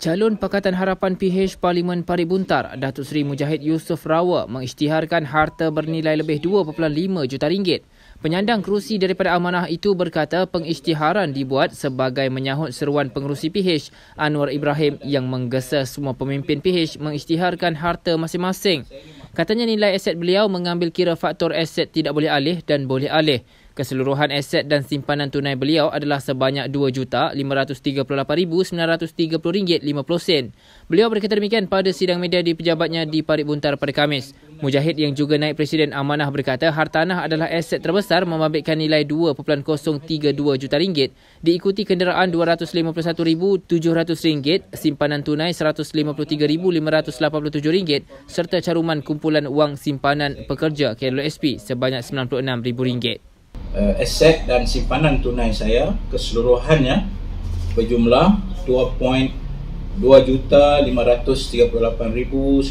Calon Pakatan Harapan PH Parlimen Parit Buntar, Datuk Seri Mujahid Yusof Rawa mengisytiharkan harta bernilai lebih 2.5 juta ringgit. Penyandang kerusi daripada amanah itu berkata pengisytiharan dibuat sebagai menyahut seruan pengerusi PH Anwar Ibrahim yang menggesa semua pemimpin PH mengisytiharkan harta masing-masing. Katanya nilai aset beliau mengambil kira faktor aset tidak boleh alih dan boleh alih. Keseluruhan aset dan simpanan tunai beliau adalah sebanyak RM2,538,930.50. Beliau berkata demikian pada sidang media di pejabatnya di Parit Buntar pada Kamis. Mujahid yang juga naik presiden amanah berkata hartanah adalah aset terbesar membabitkan nilai 2.032 juta ringgit diikuti kenderaan 251,700 ringgit, simpanan tunai 153,587 ringgit serta caruman kumpulan wang simpanan pekerja KLSP sebanyak 96,000 ringgit. Uh, aset dan simpanan tunai saya keseluruhannya berjumlah 2,538,930.50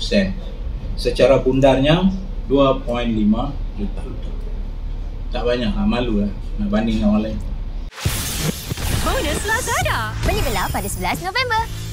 sen secara bundarnya 2.5 juta tak banyak lah, malu lah nak banding dengan orang lain Bonus Lazada Menyebelah pada 11 November